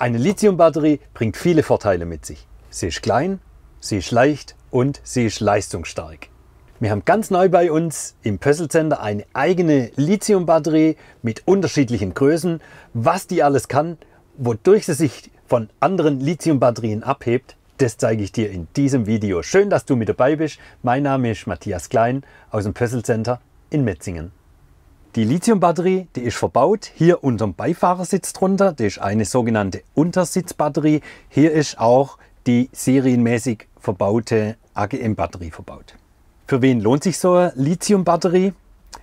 Eine Lithiumbatterie bringt viele Vorteile mit sich. Sie ist klein, sie ist leicht und sie ist leistungsstark. Wir haben ganz neu bei uns im Pössl Center eine eigene Lithiumbatterie mit unterschiedlichen Größen. Was die alles kann, wodurch sie sich von anderen Lithiumbatterien abhebt, das zeige ich dir in diesem Video. Schön, dass du mit dabei bist. Mein Name ist Matthias Klein aus dem Pössl Center in Metzingen. Die Lithiumbatterie, die ist verbaut, hier unterm Beifahrersitz drunter, das ist eine sogenannte Untersitzbatterie. Hier ist auch die serienmäßig verbaute AGM-Batterie verbaut. Für wen lohnt sich so eine Lithiumbatterie?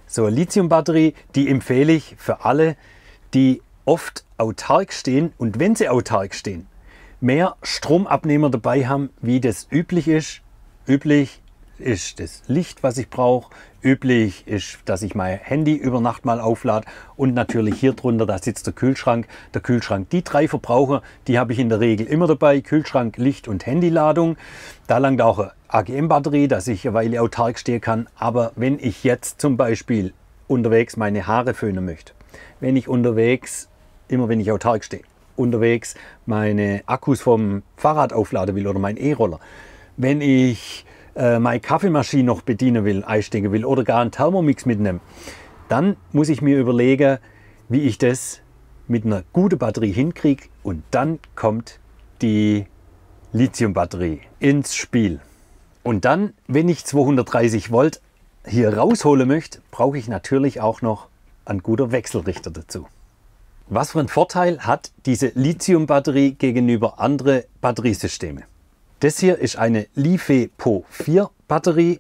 So eine Lithiumbatterie, die empfehle ich für alle, die oft autark stehen und wenn sie autark stehen, mehr Stromabnehmer dabei haben, wie das üblich ist. Üblich ist das Licht, was ich brauche. Üblich ist, dass ich mein Handy über Nacht mal auflade und natürlich hier drunter, da sitzt der Kühlschrank. Der Kühlschrank, die drei Verbraucher, die habe ich in der Regel immer dabei. Kühlschrank, Licht und Handyladung. Da langt auch eine AGM-Batterie, dass ich eine Weile autark stehen kann. Aber wenn ich jetzt zum Beispiel unterwegs meine Haare föhnen möchte, wenn ich unterwegs, immer wenn ich autark stehe, unterwegs meine Akkus vom Fahrrad aufladen will oder mein E-Roller, wenn ich äh, meine Kaffeemaschine noch bedienen will, einstecken will oder gar einen Thermomix mitnehmen, dann muss ich mir überlegen, wie ich das mit einer guten Batterie hinkriege und dann kommt die Lithiumbatterie ins Spiel. Und dann, wenn ich 230 Volt hier rausholen möchte, brauche ich natürlich auch noch einen guten Wechselrichter dazu. Was für einen Vorteil hat diese Lithiumbatterie gegenüber anderen Batteriesysteme? Das hier ist eine LiFePO 4 Batterie.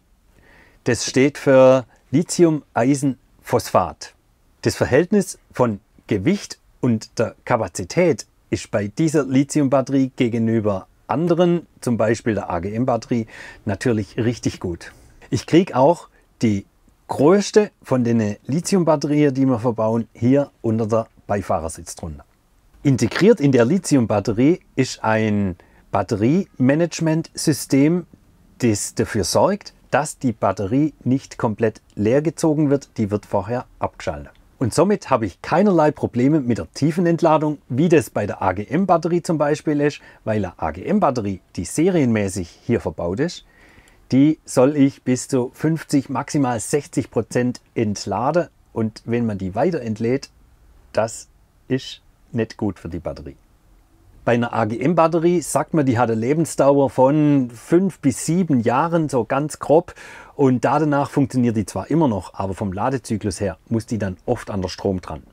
Das steht für lithium eisen phosphat Das Verhältnis von Gewicht und der Kapazität ist bei dieser Lithium-Batterie gegenüber anderen, zum Beispiel der AGM-Batterie, natürlich richtig gut. Ich kriege auch die größte von den Lithium-Batterien, die wir verbauen, hier unter der Beifahrersitz drunter. Integriert in der Lithium-Batterie ist ein Batteriemanagementsystem, das dafür sorgt, dass die Batterie nicht komplett leer gezogen wird, die wird vorher abgeschaltet. Und somit habe ich keinerlei Probleme mit der Tiefenentladung, wie das bei der AGM-Batterie zum Beispiel ist, weil eine AGM-Batterie, die serienmäßig hier verbaut ist, die soll ich bis zu 50, maximal 60 Prozent entladen. Und wenn man die weiter entlädt, das ist nicht gut für die Batterie. Bei einer AGM-Batterie sagt man, die hat eine Lebensdauer von fünf bis sieben Jahren, so ganz grob. Und danach funktioniert die zwar immer noch, aber vom Ladezyklus her muss die dann oft an der Strom dran.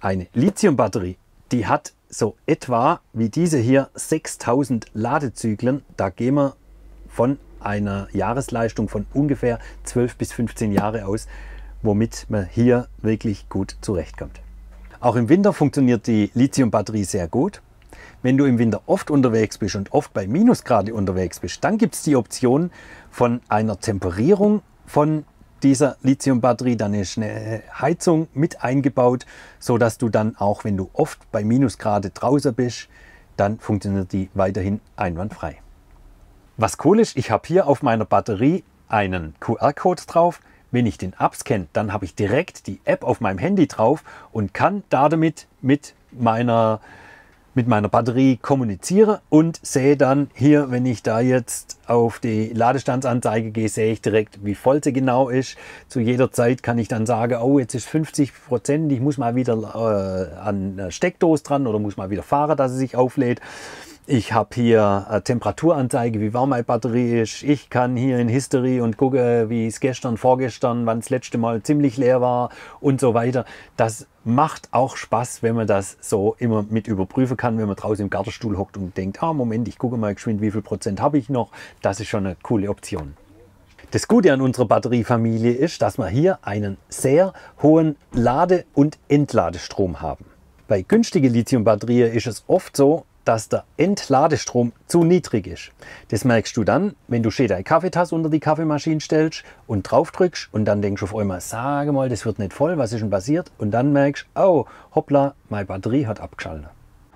Eine Lithium-Batterie, die hat so etwa wie diese hier 6000 Ladezyklen. Da gehen wir von einer Jahresleistung von ungefähr 12 bis 15 Jahre aus, womit man hier wirklich gut zurechtkommt. Auch im Winter funktioniert die Lithium-Batterie sehr gut. Wenn du im Winter oft unterwegs bist und oft bei Minusgrade unterwegs bist, dann gibt es die Option von einer Temperierung von dieser Lithiumbatterie. Dann ist eine Heizung mit eingebaut, sodass du dann auch, wenn du oft bei Minusgrade draußen bist, dann funktioniert die weiterhin einwandfrei. Was cool ist, ich habe hier auf meiner Batterie einen QR-Code drauf. Wenn ich den abscanne, dann habe ich direkt die App auf meinem Handy drauf und kann damit mit meiner mit meiner Batterie kommuniziere und sehe dann hier, wenn ich da jetzt auf die Ladestandsanzeige gehe, sehe ich direkt, wie voll sie genau ist. Zu jeder Zeit kann ich dann sagen, oh, jetzt ist 50 Prozent, ich muss mal wieder äh, an eine äh, Steckdose dran oder muss mal wieder fahren, dass sie sich auflädt. Ich habe hier eine äh, Temperaturanzeige, wie warm meine Batterie ist. Ich kann hier in History und gucke, äh, wie es gestern, vorgestern, wann das letzte Mal ziemlich leer war und so weiter. Das macht auch Spaß, wenn man das so immer mit überprüfen kann, wenn man draußen im Gartenstuhl hockt und denkt, ah Moment, ich gucke mal geschwind, wie viel Prozent habe ich noch. Das ist schon eine coole Option. Das Gute an unserer Batteriefamilie ist, dass wir hier einen sehr hohen Lade- und Entladestrom haben. Bei günstigen Lithiumbatterien ist es oft so, dass der Entladestrom zu niedrig ist. Das merkst du dann, wenn du schön deine Kaffeetasse unter die Kaffeemaschine stellst und draufdrückst und dann denkst du auf einmal, sage mal, das wird nicht voll, was ist denn passiert? Und dann merkst du, oh, hoppla, meine Batterie hat abgeschaltet.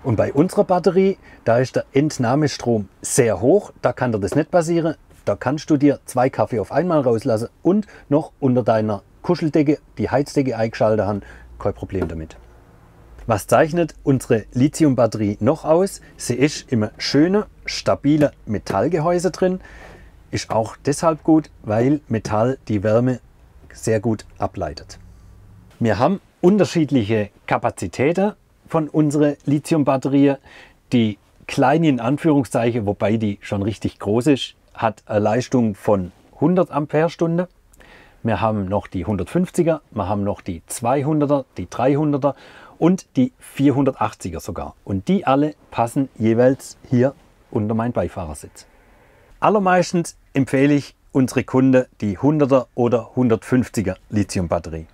Und bei unserer Batterie, da ist der Entnahmestrom sehr hoch, da kann dir das nicht passieren. Da kannst du dir zwei Kaffee auf einmal rauslassen und noch unter deiner Kuscheldecke die Heizdecke eingeschaltet haben. Kein Problem damit. Was zeichnet unsere Lithiumbatterie noch aus? Sie ist immer schöne, stabile Metallgehäuse drin. Ist auch deshalb gut, weil Metall die Wärme sehr gut ableitet. Wir haben unterschiedliche Kapazitäten von unserer Lithiumbatterie. Die kleine in Anführungszeichen, wobei die schon richtig groß ist, hat eine Leistung von 100 Ampere-Stunde. Wir haben noch die 150er, wir haben noch die 200er, die 300er und die 480er sogar. Und die alle passen jeweils hier unter meinen Beifahrersitz. Allermeistens empfehle ich unsere Kunden die 100er oder 150er Lithiumbatterie.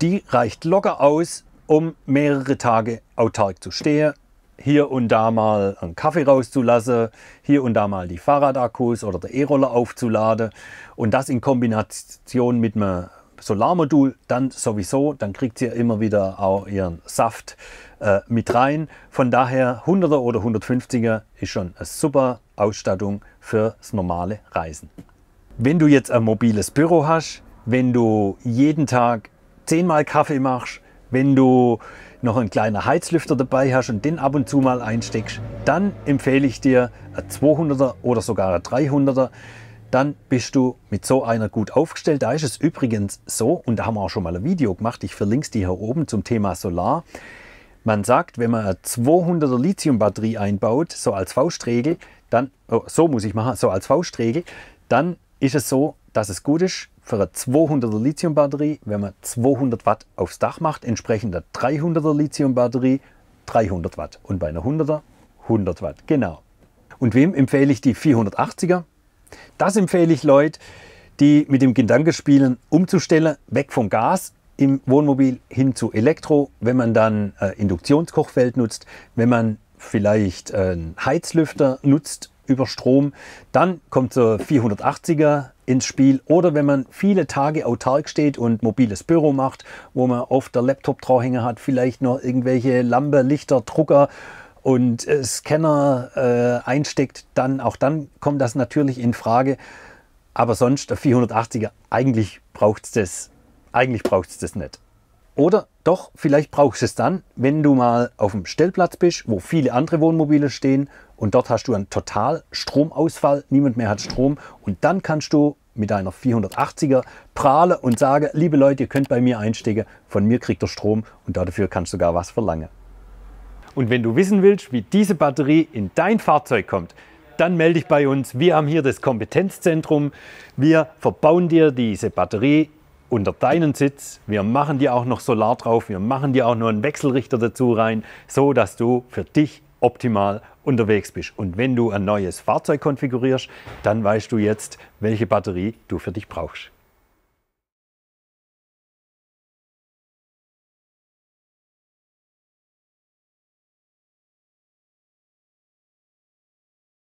Die reicht locker aus, um mehrere Tage autark zu stehen, hier und da mal einen Kaffee rauszulassen, hier und da mal die Fahrradakkus oder der E-Roller aufzuladen und das in Kombination mit einem Solarmodul dann sowieso, dann kriegt ihr immer wieder auch ihren Saft äh, mit rein. Von daher 100er oder 150er ist schon eine super Ausstattung fürs normale Reisen. Wenn du jetzt ein mobiles Büro hast, wenn du jeden Tag zehnmal Kaffee machst, wenn du noch einen kleinen Heizlüfter dabei hast und den ab und zu mal einsteckst, dann empfehle ich dir ein 200er oder sogar ein 300er dann bist du mit so einer gut aufgestellt. Da ist es übrigens so, und da haben wir auch schon mal ein Video gemacht, ich verlinke es dir hier oben zum Thema Solar. Man sagt, wenn man eine 200er Lithiumbatterie einbaut, so als Faustregel, dann, oh, so muss ich machen, so als Faustregel, dann ist es so, dass es gut ist für eine 200er Lithiumbatterie, wenn man 200 Watt aufs Dach macht, entsprechend der 300er Lithiumbatterie 300 Watt und bei einer 100er 100 Watt, genau. Und wem empfehle ich die 480er? Das empfehle ich Leuten, die mit dem Gedanken spielen, umzustellen, weg vom Gas im Wohnmobil hin zu Elektro, wenn man dann äh, Induktionskochfeld nutzt, wenn man vielleicht äh, einen Heizlüfter nutzt über Strom, dann kommt so 480er ins Spiel oder wenn man viele Tage autark steht und mobiles Büro macht, wo man oft der Laptop draufhängen hat, vielleicht noch irgendwelche Lampe, Lichter, Drucker und äh, Scanner äh, einsteckt, dann auch dann kommt das natürlich in Frage. Aber sonst der 480er, eigentlich braucht es das, eigentlich braucht es das nicht. Oder doch, vielleicht brauchst du es dann, wenn du mal auf dem Stellplatz bist, wo viele andere Wohnmobile stehen und dort hast du einen total Stromausfall, niemand mehr hat Strom und dann kannst du mit deiner 480er prahlen und sagen, liebe Leute, ihr könnt bei mir einsteigen, von mir kriegt ihr Strom und dafür kannst du sogar was verlangen. Und wenn du wissen willst, wie diese Batterie in dein Fahrzeug kommt, dann melde dich bei uns. Wir haben hier das Kompetenzzentrum. Wir verbauen dir diese Batterie unter deinen Sitz. Wir machen dir auch noch Solar drauf. Wir machen dir auch noch einen Wechselrichter dazu rein, so dass du für dich optimal unterwegs bist. Und wenn du ein neues Fahrzeug konfigurierst, dann weißt du jetzt, welche Batterie du für dich brauchst.